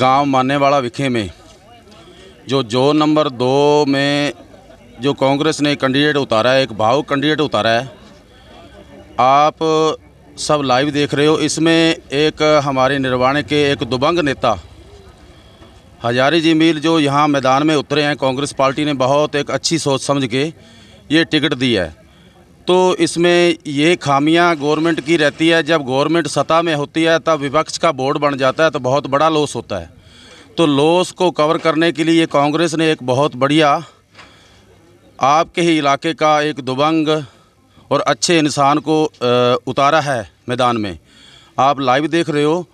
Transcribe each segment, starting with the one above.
गांव मानेवाड़ा विखे में जो जोन नंबर दो में जो कांग्रेस ने कैंडिडेट उतारा है एक भाव कैंडिडेट उतारा है आप सब लाइव देख रहे हो इसमें एक हमारे निर्वाण के एक दुबंग नेता हजारी जी मील जो यहाँ मैदान में उतरे हैं कांग्रेस पार्टी ने बहुत एक अच्छी सोच समझ के ये टिकट दी है तो इसमें ये खामियां गवर्नमेंट की रहती है जब गवर्नमेंट सत्ता में होती है तब विपक्ष का बोर्ड बन जाता है तो बहुत बड़ा लॉस होता है तो लॉस को कवर करने के लिए कांग्रेस ने एक बहुत बढ़िया आपके ही इलाके का एक दुबंग और अच्छे इंसान को उतारा है मैदान में आप लाइव देख रहे हो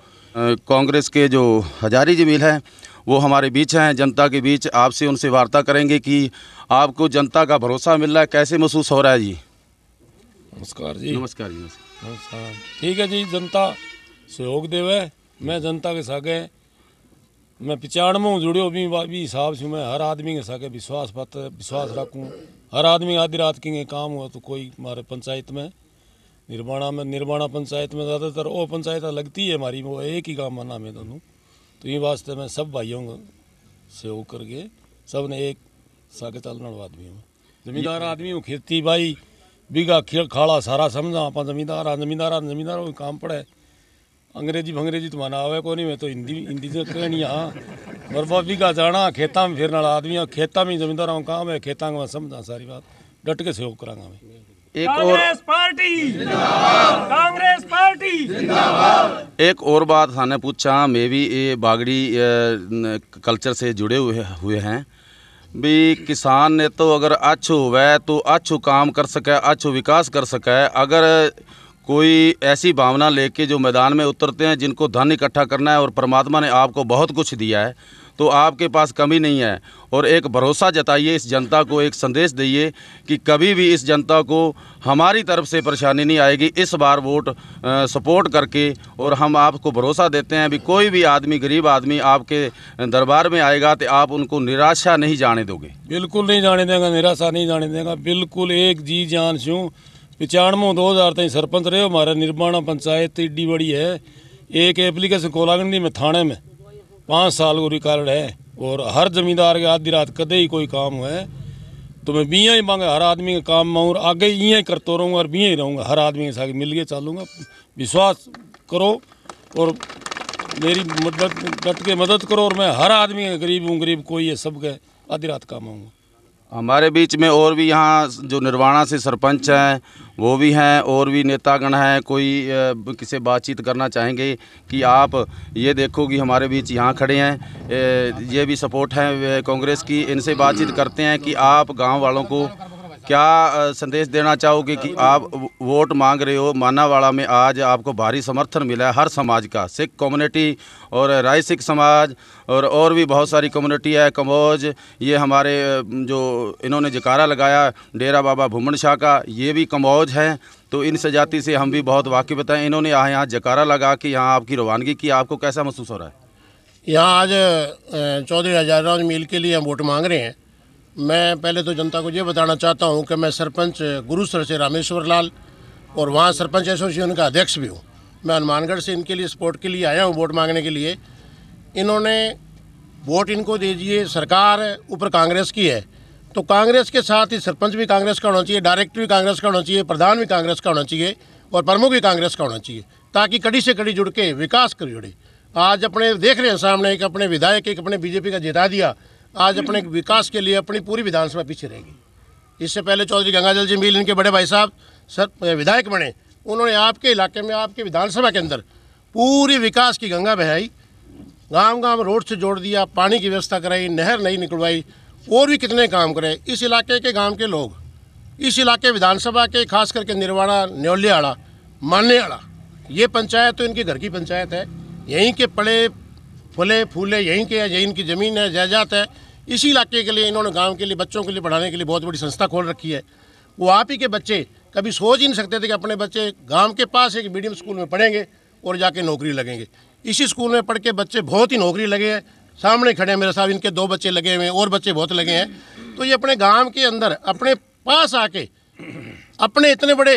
कांग्रेस के जो हजारी जमील हैं वो हमारे बीच हैं जनता के बीच आपसे उनसे वार्ता करेंगे कि आपको जनता का भरोसा मिल रहा है कैसे महसूस हो रहा है जी नमस्कार जी नमस्कार जी नमस्कार ठीक है जी जनता सहयोग देवे मैं जनता के सागे मैं पहचान में जुड़ियो भी भी हिसाब से मैं हर आदमी के साथ विश्वास पत्र विश्वास रखूँ हर आदमी आधी रात के काम हुआ तो कोई हमारे पंचायत में निर्माणा में निर्माणा पंचायत में ज़्यादातर वो पंचायत लगती है हमारी वो एक ही काम का नाम है दोनों तो ये वास्ते मैं सब भाइयों से सहयोग करके सब ने एक साके चलने वाला आदमी हूँ जमींदार आदमी हूँ खेती भाई बीघा खेल खाड़ा सारा समझा अपना जमींदार जमींदार जमींदार काम पड़े अंग्रेजी भंग्रेजी तो मना आवे को नहीं मैं तो हिंदी हिंदी से तो कहनी हाँ बाबी का जाना खेता में फिरने वाला आदमी और खेता में जमींदार हूँ काम है खेता में समझा सारी बात डट के सहयोग करांगा मैं एक कांग्रेस और पार्टी कांग्रेस पार्टी एक और बात थाने पूछा मैं भी ये बागड़ी कल्चर से जुड़े हुए हुए हैं भी किसान ने तो अगर अच्छो हुआ तो अच्छो काम कर सके अच्छो विकास कर सके अगर कोई ऐसी भावना लेके जो मैदान में उतरते हैं जिनको धन इकट्ठा करना है और परमात्मा ने आपको बहुत कुछ दिया है तो आपके पास कमी नहीं है और एक भरोसा जताइए इस जनता को एक संदेश दीजिए कि कभी भी इस जनता को हमारी तरफ से परेशानी नहीं आएगी इस बार वोट सपोर्ट करके और हम आपको भरोसा देते हैं भी कोई भी आदमी गरीब आदमी आपके दरबार में आएगा तो आप उनको निराशा नहीं जाने दोगे बिल्कुल नहीं जाने देंगे निराशा नहीं जाने देंगे बिल्कुल एक जी जान से पचानवे दो हज़ार तीन सरपंच रहे हो हमारे निर्माणा पंचायत इड्डी बड़ी है एक एप्लीकेशन खोला दी मैं थाने में पाँच साल को रिकॉर्ड है और हर जमींदार के आधी रात कदे ही कोई काम हुआ है तो मैं बिया ही मांगा हर आदमी का काम मांग और आगे इं ही करते रहूँगा और बिया ही रहूँगा हर आदमी के साथ मिल के चलूँगा विश्वास करो और मेरी मदद डट के मदद करो और मैं हर आदमी के गरीब हूँ गरीब कोई है सबके आधी रात काम आऊँगा हमारे बीच में और भी यहाँ जो निर्वाणा से सरपंच हैं वो भी हैं और भी नेतागण हैं कोई किसे बातचीत करना चाहेंगे कि आप ये देखो कि हमारे बीच यहाँ खड़े हैं ये भी सपोर्ट हैं कांग्रेस की इनसे बातचीत करते हैं कि आप गांव वालों को क्या संदेश देना चाहोगे कि आप वोट मांग रहे हो मानावाड़ा में आज आपको भारी समर्थन मिला है हर समाज का सिख कम्युनिटी और राय सिख समाज और और भी बहुत सारी कम्युनिटी है कम्बोज ये हमारे जो इन्होंने जकारा लगाया डेरा बाबा भूमन शाह का ये भी कम्बोज हैं तो इन सजाती से हम भी बहुत वाकिफ हैं इन्होंने यहाँ यहाँ जकारा लगा के यहाँ आपकी रवानगी की आपको कैसा महसूस हो रहा है यहाँ आज चौधरी हज़ार मील के लिए हम वोट मांग रहे हैं मैं पहले तो जनता को ये बताना चाहता हूँ कि मैं सरपंच गुरुसर से रामेश्वर लाल और वहाँ सरपंच एसोसिएशन का अध्यक्ष भी हूँ मैं हनुमानगढ़ से इनके लिए सपोर्ट के लिए आया हूँ वोट मांगने के लिए इन्होंने वोट इनको दे दिए सरकार ऊपर कांग्रेस की है तो कांग्रेस के साथ ही सरपंच भी कांग्रेस का होना चाहिए डायरेक्टर भी कांग्रेस का होना चाहिए प्रधान भी कांग्रेस का होना चाहिए और प्रमुख भी कांग्रेस का होना चाहिए ताकि कड़ी से कड़ी जुड़ के विकास कर जुड़े आज अपने देख रहे हैं सामने एक अपने विधायक एक अपने बीजेपी का जिता दिया आज अपने विकास के लिए अपनी पूरी विधानसभा पीछे रहेगी इससे पहले चौधरी गंगाजल जी मिल इनके बड़े भाई साहब सर विधायक बने उन्होंने आपके इलाके में आपके विधानसभा के अंदर पूरी विकास की गंगा बहाई गांव गांव रोड से जोड़ दिया पानी की व्यवस्था कराई नहर नहीं निकलवाई और भी कितने काम करे इस इलाके के गांव के लोग इस इलाके विधानसभा के खास करके निर्वाणा न्योलियाड़ा मान्यड़ा ये पंचायत तो इनके घर की पंचायत है यहीं के पड़े फले फूले यहीं के यहीं इनकी ज़मीन है जायजात है इसी इलाके के लिए इन्होंने गांव के लिए बच्चों के लिए पढ़ाने के लिए बहुत बड़ी संस्था खोल रखी है वो आप ही के बच्चे कभी सोच ही नहीं सकते थे कि अपने बच्चे गांव के पास एक मीडियम स्कूल में पढ़ेंगे और जाके नौकरी लगेंगे इसी स्कूल में पढ़ के बच्चे बहुत ही नौकरी लगे हैं सामने खड़े हैं मेरे साहब इनके दो बच्चे लगे हुए हैं और बच्चे बहुत लगे हैं तो ये अपने गाँव के अंदर अपने पास आके अपने इतने बड़े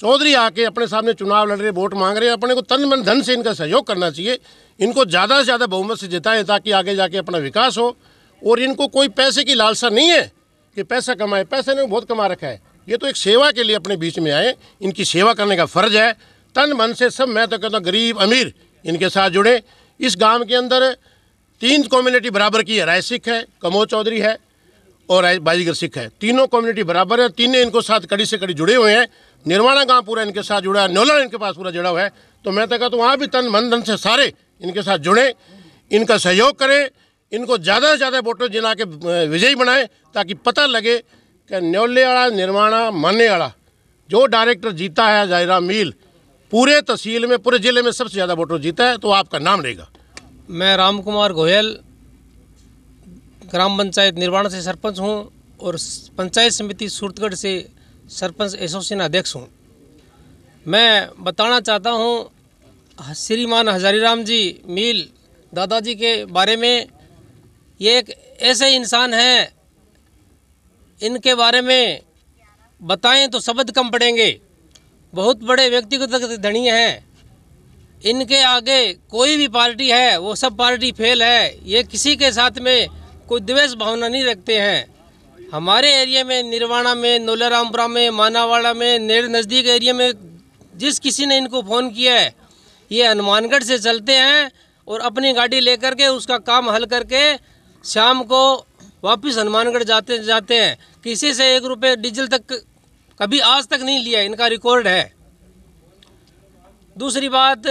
चौधरी आके अपने सामने चुनाव लड़ रहे वोट मांग रहे हैं अपने को तन मन धन से इनका सहयोग करना चाहिए इनको ज़्यादा से ज़्यादा बहुमत से जिताएं ताकि आगे जाके अपना विकास हो और इनको कोई पैसे की लालसा नहीं है कि पैसा कमाए पैसा ने बहुत कमा रखा है ये तो एक सेवा के लिए अपने बीच में आए इनकी सेवा करने का फ़र्ज है तन मन से सब मैं तो कहता हूँ गरीब अमीर इनके साथ जुड़े इस गांव के अंदर तीन कम्युनिटी बराबर की है राय सिख है कमो चौधरी है और बाजीगर सिख है तीनों कम्युनिटी बराबर है तीनों इनको साथ कड़ी से कड़ी जुड़े हुए हैं निर्माणा गांव पूरा इनके साथ जुड़ा है नोला इनके पास पूरा जुड़ा हुआ है तो मैं तो कहता हूँ वहाँ भी तन मन धन से सारे इनके साथ जुड़ें इनका सहयोग करें इनको ज़्यादा से ज़्यादा वोटर जिला के विजयी बनाए ताकि पता लगे कि वाला निर्माणा वाला जो डायरेक्टर जीता है जायरा मील पूरे तहसील में पूरे ज़िले में सबसे ज़्यादा वोटर जीता है तो आपका नाम रहेगा मैं राम कुमार गोयल ग्राम पंचायत निर्वाण से सरपंच हूँ और पंचायत समिति सूरतगढ़ से सरपंच एसोसिएशन अध्यक्ष हूँ मैं बताना चाहता हूँ श्रीमान हजारीराम जी मील दादाजी के बारे में ये एक ऐसे इंसान हैं इनके बारे में बताएं तो शब्द कम पड़ेंगे बहुत बड़े व्यक्तिगत धनी हैं इनके आगे कोई भी पार्टी है वो सब पार्टी फेल है ये किसी के साथ में कोई द्वेष भावना नहीं रखते हैं हमारे एरिया में निर्वाणा में नोलारामपुरा में मानावाड़ा में नेर नज़दीक एरिया में जिस किसी ने इनको फ़ोन किया है ये हनुमानगढ़ से चलते हैं और अपनी गाड़ी लेकर के उसका काम हल करके शाम को वापस हनुमानगढ़ जाते जाते हैं किसी से एक रुपये डीजल तक कभी आज तक नहीं लिया इनका रिकॉर्ड है दूसरी बात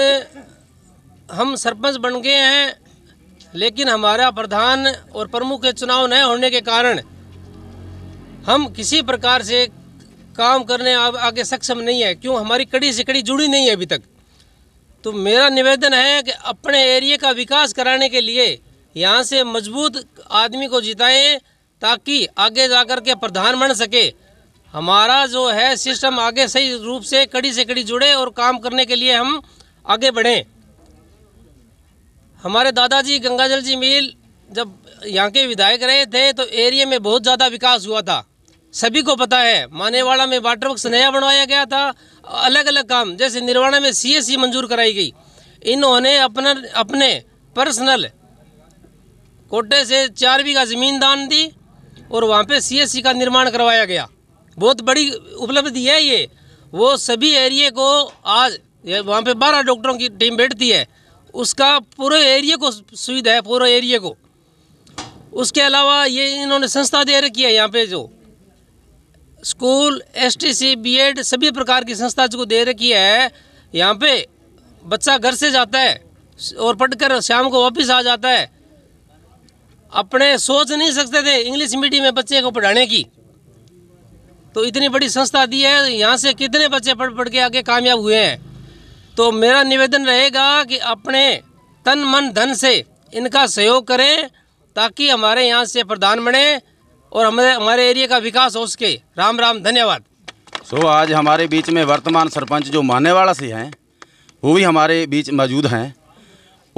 हम सरपंच बन गए हैं लेकिन हमारा प्रधान और प्रमुख के चुनाव न होने के कारण हम किसी प्रकार से काम करने आगे सक्षम नहीं है क्यों हमारी कड़ी से कड़ी जुड़ी नहीं है अभी तक तो मेरा निवेदन है कि अपने एरिया का विकास कराने के लिए यहाँ से मजबूत आदमी को जिताएं ताकि आगे जा कर के प्रधान बन सके हमारा जो है सिस्टम आगे सही रूप से कड़ी से कड़ी जुड़े और काम करने के लिए हम आगे बढ़ें हमारे दादाजी गंगाजल जी मील जब यहाँ के विधायक रहे थे तो एरिया में बहुत ज़्यादा विकास हुआ था सभी को पता है मानेवाड़ा में वाटर वर्क नया बनवाया गया था अलग अलग काम जैसे निर्वाणा में सीएससी e मंजूर कराई गई इन्होंने अपना अपने पर्सनल कोटे से चार बीघा ज़मीन दान दी और वहाँ पे सीएससी का निर्माण करवाया गया बहुत बड़ी उपलब्धि है ये वो सभी एरिए को आज वहाँ पे बारह डॉक्टरों की टीम बैठती है उसका पूरे एरिए को सुविधा है पूरे एरिए को उसके अलावा ये इन्होंने संस्था दे रखी है यहाँ पे जो school S T C B Ed सभी प्रकार की संस्था जो दे रखी है यहाँ पे बच्चा घर से जाता है और पढ़कर शाम को वापस आ जाता है अपने सोच नहीं सकते थे इंग्लिश मीडियम में बच्चे को पढ़ाने की तो इतनी बड़ी संस्था दी है यहाँ से कितने बच्चे पढ़ पढ़ के आगे कामयाब हुए हैं तो मेरा निवेदन रहेगा कि अपने तन मन धन से इनका सहयोग करें ताकि हमारे यहाँ से प्रधान बने और हमारे हमारे एरिया का विकास हो सके राम राम धन्यवाद सो आज हमारे बीच में वर्तमान सरपंच जो मानेवाड़ा से हैं वो भी हमारे बीच मौजूद हैं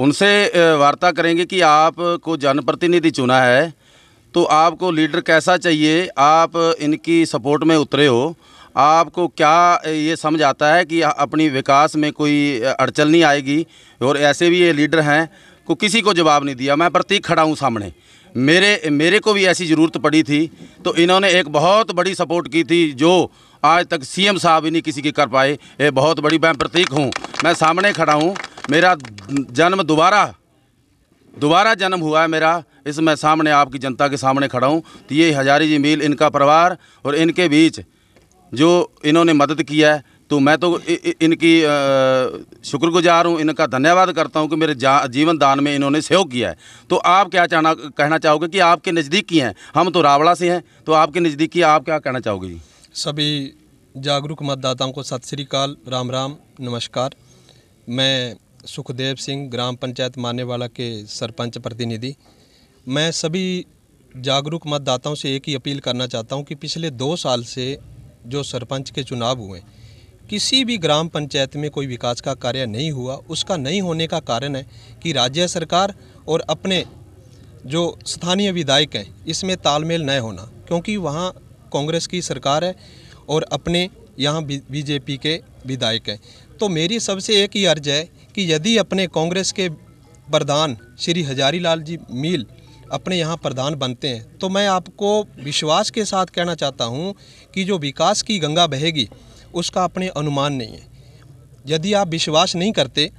उनसे वार्ता करेंगे कि आपको जनप्रतिनिधि चुना है तो आपको लीडर कैसा चाहिए आप इनकी सपोर्ट में उतरे हो आपको क्या ये समझ आता है कि अपनी विकास में कोई अड़चन नहीं आएगी और ऐसे भी ये लीडर हैं को किसी को जवाब नहीं दिया मैं प्रतीक खड़ा हूँ सामने मेरे मेरे को भी ऐसी ज़रूरत पड़ी थी तो इन्होंने एक बहुत बड़ी सपोर्ट की थी जो आज तक सीएम साहब ही नहीं किसी की कर पाए ये बहुत बड़ी मैं प्रतीक हूँ मैं सामने खड़ा हूँ मेरा जन्म दोबारा दोबारा जन्म हुआ है मेरा इस मैं सामने आपकी जनता के सामने खड़ा हूँ तो ये हजारी जी मील इनका परिवार और इनके बीच जो इन्होंने मदद किया है तो मैं तो इ, इ, इनकी शुक्रगुजार हूँ इनका धन्यवाद करता हूँ कि मेरे जीवन दान में इन्होंने सहयोग किया है तो आप क्या चाहना कहना चाहोगे कि आपके नज़दीकी हैं हम तो रावड़ा से हैं तो आपके नज़दीकी आप क्या कहना चाहोगे जी सभी जागरूक मतदाताओं को सत श्रीकाल राम राम नमस्कार मैं सुखदेव सिंह ग्राम पंचायत मानेवाला के सरपंच प्रतिनिधि मैं सभी जागरूक मतदाताओं से एक ही अपील करना चाहता हूं कि पिछले दो साल से जो सरपंच के चुनाव हुए किसी भी ग्राम पंचायत में कोई विकास का कार्य नहीं हुआ उसका नहीं होने का कारण है कि राज्य सरकार और अपने जो स्थानीय विधायक हैं इसमें तालमेल न होना क्योंकि वहाँ कांग्रेस की सरकार है और अपने यहाँ बीजेपी के विधायक हैं तो मेरी सबसे एक ही अर्ज है कि यदि अपने कांग्रेस के प्रधान श्री हजारीलाल जी मील अपने यहाँ प्रधान बनते हैं तो मैं आपको विश्वास के साथ कहना चाहता हूँ कि जो विकास की गंगा बहेगी उसका अपने अनुमान नहीं है यदि आप विश्वास नहीं करते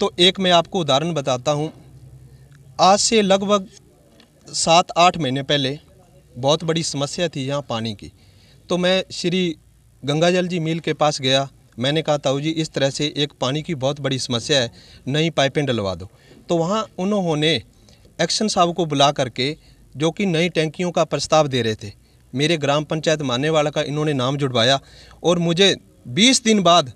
तो एक मैं आपको उदाहरण बताता हूँ आज से लगभग सात आठ महीने पहले बहुत बड़ी समस्या थी यहाँ पानी की तो मैं श्री गंगाजल जी मिल के पास गया मैंने कहा ताऊ जी इस तरह से एक पानी की बहुत बड़ी समस्या है नई पाइपें डलवा दो तो वहाँ उन्होंने एक्शन साहब को बुला करके जो कि नई टैंकियों का प्रस्ताव दे रहे थे मेरे ग्राम पंचायत मानने वाला का इन्होंने नाम जुड़वाया और मुझे 20 दिन बाद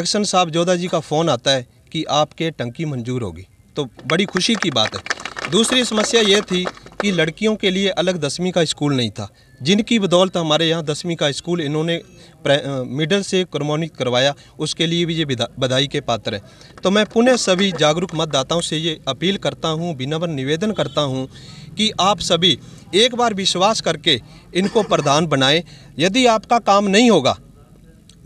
एक्शन साहब जोधा जी का फ़ोन आता है कि आपके टंकी मंजूर होगी तो बड़ी खुशी की बात है दूसरी समस्या ये थी कि लड़कियों के लिए अलग दसवीं का स्कूल नहीं था जिनकी बदौलत हमारे यहाँ दसवीं का स्कूल इन्होंने मिडल से क्रमोनित करवाया उसके लिए भी ये बधाई के पात्र है तो मैं पुनः सभी जागरूक मतदाताओं से ये अपील करता हूँ विनम्र निवेदन करता हूँ कि आप सभी एक बार विश्वास करके इनको प्रधान बनाएं यदि आपका काम नहीं होगा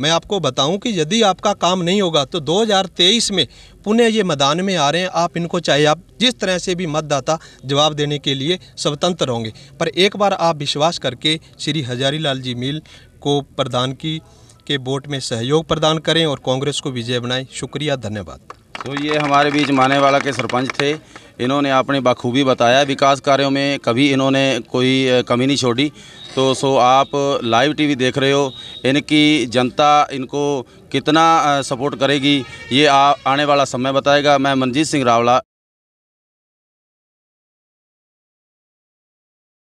मैं आपको बताऊं कि यदि आपका काम नहीं होगा तो 2023 में पुणे ये मैदान में आ रहे हैं आप इनको चाहे आप जिस तरह से भी मतदाता जवाब देने के लिए स्वतंत्र होंगे पर एक बार आप विश्वास करके श्री हजारीलाल जी मिल को प्रधान की के वोट में सहयोग प्रदान करें और कांग्रेस को विजय बनाएं शुक्रिया धन्यवाद तो ये हमारे बीच वाला के सरपंच थे इन्होंने आपने बखूबी बताया विकास कार्यों में कभी इन्होंने कोई कमी नहीं छोड़ी तो सो आप लाइव टीवी देख रहे हो इनकी जनता इनको कितना सपोर्ट करेगी ये आ, आने वाला समय बताएगा मैं मनजीत सिंह रावला